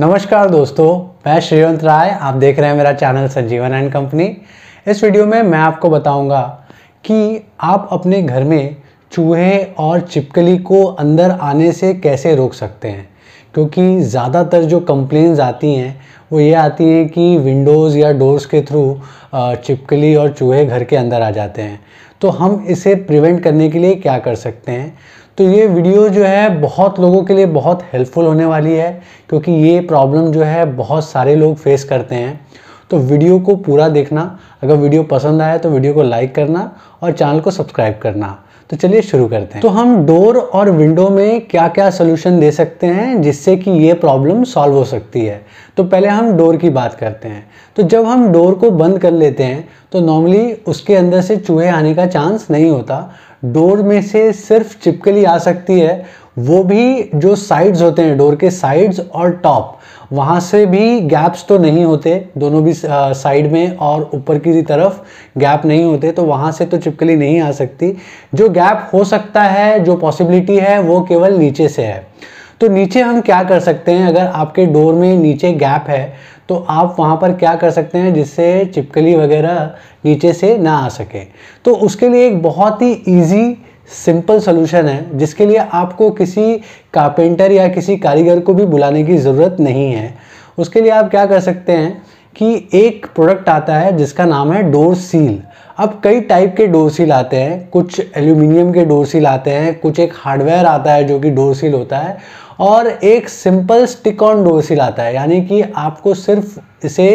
नमस्कार दोस्तों मैं श्रीवंत राय आप देख रहे हैं मेरा चैनल संजीवन एंड कंपनी इस वीडियो में मैं आपको बताऊंगा कि आप अपने घर में चूहे और चिपकली को अंदर आने से कैसे रोक सकते हैं क्योंकि ज़्यादातर जो कंप्लेन्स आती हैं वो ये आती हैं कि विंडोज़ या डोर्स के थ्रू चिपकली और चूहे घर के अंदर आ जाते हैं तो हम इसे प्रिवेंट करने के लिए क्या कर सकते हैं तो ये वीडियो जो है बहुत लोगों के लिए बहुत हेल्पफुल होने वाली है क्योंकि ये प्रॉब्लम जो है बहुत सारे लोग फेस करते हैं तो वीडियो को पूरा देखना अगर वीडियो पसंद आया तो वीडियो को लाइक करना और चैनल को सब्सक्राइब करना तो चलिए शुरू करते हैं तो हम डोर और विंडो में क्या क्या सोल्यूशन दे सकते हैं जिससे कि ये प्रॉब्लम सॉल्व हो सकती है तो पहले हम डोर की बात करते हैं तो जब हम डोर को बंद कर लेते हैं तो नॉर्मली उसके अंदर से चूहे आने का चांस नहीं होता डोर में से सिर्फ चिपकली आ सकती है वो भी जो साइड्स होते हैं डोर के साइड्स और टॉप वहाँ से भी गैप्स तो नहीं होते दोनों भी साइड में और ऊपर की तरफ गैप नहीं होते तो वहाँ से तो चिपकली नहीं आ सकती जो गैप हो सकता है जो पॉसिबिलिटी है वो केवल नीचे से है तो नीचे हम क्या कर सकते हैं अगर आपके डोर में नीचे गैप है तो आप वहाँ पर क्या कर सकते हैं जिससे चिपकली वगैरह नीचे से ना आ सके तो उसके लिए एक बहुत ही ईजी सिंपल सोल्यूशन है जिसके लिए आपको किसी कारपेंटर या किसी कारीगर को भी बुलाने की ज़रूरत नहीं है उसके लिए आप क्या कर सकते हैं कि एक प्रोडक्ट आता है जिसका नाम है डोर सील अब कई टाइप के डोर सील आते हैं कुछ एल्यूमिनियम के डोर सील आते हैं कुछ एक हार्डवेयर आता है जो कि डोर सील होता है और एक सिंपल स्टिक ऑन डोरसिल आता है यानी कि आपको सिर्फ इसे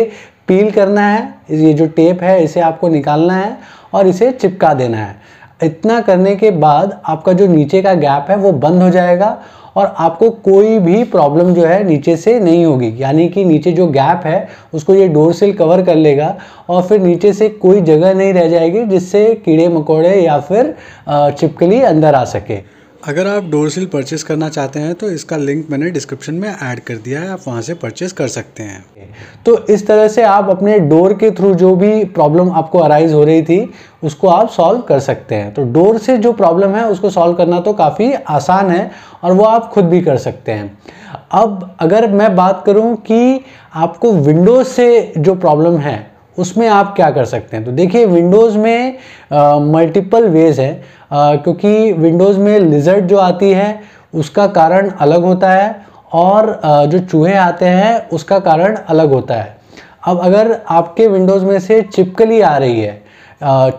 पील करना है ये जो टेप है इसे आपको निकालना है और इसे चिपका देना है इतना करने के बाद आपका जो नीचे का गैप है वो बंद हो जाएगा और आपको कोई भी प्रॉब्लम जो है नीचे से नहीं होगी यानी कि नीचे जो गैप है उसको ये डोर सिल कवर कर लेगा और फिर नीचे से कोई जगह नहीं रह जाएगी जिससे कीड़े मकोड़े या फिर चिपकली अंदर आ सके अगर आप डोर सील परचेस करना चाहते हैं तो इसका लिंक मैंने डिस्क्रिप्शन में ऐड कर दिया है आप वहाँ से परचेस कर सकते हैं तो इस तरह से आप अपने डोर के थ्रू जो भी प्रॉब्लम आपको अराइज हो रही थी उसको आप सॉल्व कर सकते हैं तो डोर से जो प्रॉब्लम है उसको सॉल्व करना तो काफ़ी आसान है और वो आप खुद भी कर सकते हैं अब अगर मैं बात करूँ कि आपको विंडोज से जो प्रॉब्लम है उसमें आप क्या कर सकते हैं तो देखिए विंडोज़ में मल्टीपल वेज़ है आ, क्योंकि विंडोज़ में लिजर्ट जो आती है उसका कारण अलग होता है और आ, जो चूहे आते हैं उसका कारण अलग होता है अब अगर आपके विंडोज़ में से चिपकली आ रही है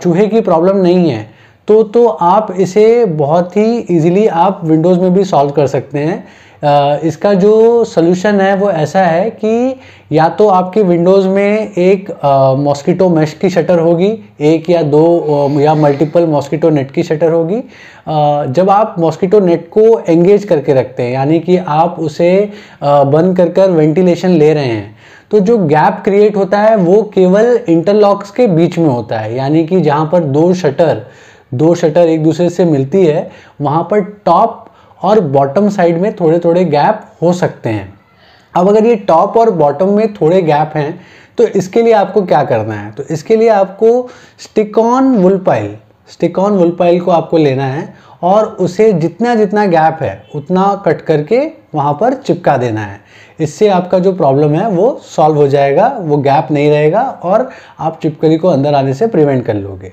चूहे की प्रॉब्लम नहीं है तो तो आप इसे बहुत ही इजीली आप विंडोज़ में भी सॉल्व कर सकते हैं इसका जो सोल्यूशन है वो ऐसा है कि या तो आपकी विंडोज़ में एक मॉस्किटो मेश की शटर होगी एक या दो या मल्टीपल मॉस्किटो नेट की शटर होगी जब आप मॉस्किटो नेट को एंगेज करके रखते हैं यानी कि आप उसे बंद कर कर वेंटिलेशन ले रहे हैं तो जो गैप क्रिएट होता है वो केवल इंटरलॉक्स के बीच में होता है यानी कि जहाँ पर दो शटर दो शटर एक दूसरे से मिलती है वहाँ पर टॉप और बॉटम साइड में थोड़े थोड़े गैप हो सकते हैं अब अगर ये टॉप और बॉटम में थोड़े गैप हैं तो इसके लिए आपको क्या करना है तो इसके लिए आपको stick on wool pile stick on wool pile को आपको लेना है और उसे जितना जितना गैप है उतना कट करके वहाँ पर चिपका देना है इससे आपका जो प्रॉब्लम है वो सॉल्व हो जाएगा वो गैप नहीं रहेगा और आप चिपकली को अंदर आने से प्रिवेंट कर लोगे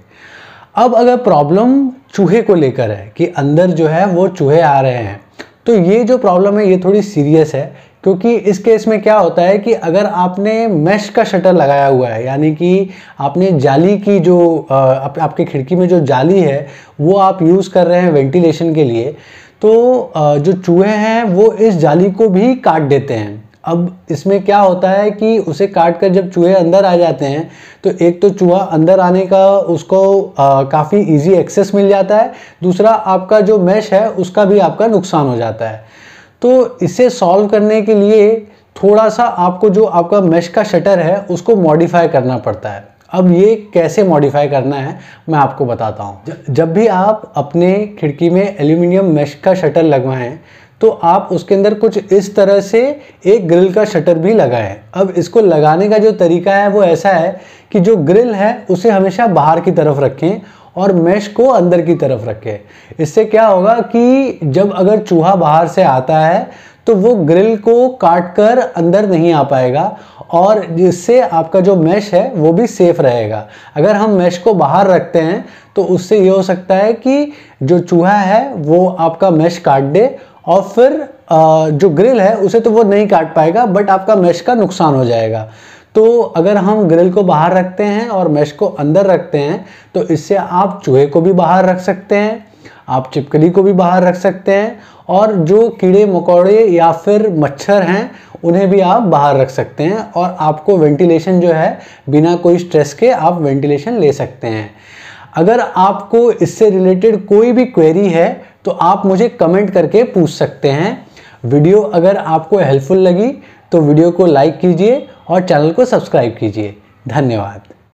अब अगर प्रॉब्लम चूहे को लेकर है कि अंदर जो है वो चूहे आ रहे हैं तो ये जो प्रॉब्लम है ये थोड़ी सीरियस है क्योंकि इस केस में क्या होता है कि अगर आपने मैश का शटर लगाया हुआ है यानी कि आपने जाली की जो आप, आपके खिड़की में जो जाली है वो आप यूज़ कर रहे हैं वेंटिलेशन के लिए तो जो चूहे हैं वो इस जाली को भी काट देते हैं अब इसमें क्या होता है कि उसे काट कर जब चूहे अंदर आ जाते हैं तो एक तो चूहा अंदर आने का उसको काफ़ी इजी एक्सेस मिल जाता है दूसरा आपका जो मैश है उसका भी आपका नुकसान हो जाता है तो इसे सॉल्व करने के लिए थोड़ा सा आपको जो आपका मैश का शटर है उसको मॉडिफाई करना पड़ता है अब ये कैसे मॉडिफाई करना है मैं आपको बताता हूँ जब भी आप अपने खिड़की में एल्यूमिनियम मैश का शटर लगवाएं तो आप उसके अंदर कुछ इस तरह से एक ग्रिल का शटर भी लगाएं अब इसको लगाने का जो तरीका है वो ऐसा है कि जो ग्रिल है उसे हमेशा बाहर की तरफ रखें और मैश को अंदर की तरफ रखें इससे क्या होगा कि जब अगर चूहा बाहर से आता है तो वो ग्रिल को काट कर अंदर नहीं आ पाएगा और जिससे आपका जो मैश है वो भी सेफ रहेगा अगर हम मैश को बाहर रखते हैं तो उससे ये हो सकता है कि जो चूहा है वो आपका मैश काट दे और फिर जो ग्रिल है उसे तो वो नहीं काट पाएगा बट आपका मैश का नुकसान हो जाएगा तो अगर हम ग्रिल को बाहर रखते हैं और मैश को अंदर रखते हैं तो इससे आप चूहे को भी बाहर रख सकते हैं आप चिपकली को भी बाहर रख सकते हैं और जो कीड़े मकोड़े या फिर मच्छर हैं उन्हें भी आप बाहर रख सकते हैं और आपको वेंटिलेशन जो है बिना कोई स्ट्रेस के आप वेंटिलेशन ले सकते हैं अगर आपको इससे रिलेटेड कोई भी क्वेरी है तो आप मुझे कमेंट करके पूछ सकते हैं वीडियो अगर आपको हेल्पफुल लगी तो वीडियो को लाइक कीजिए और चैनल को सब्सक्राइब कीजिए धन्यवाद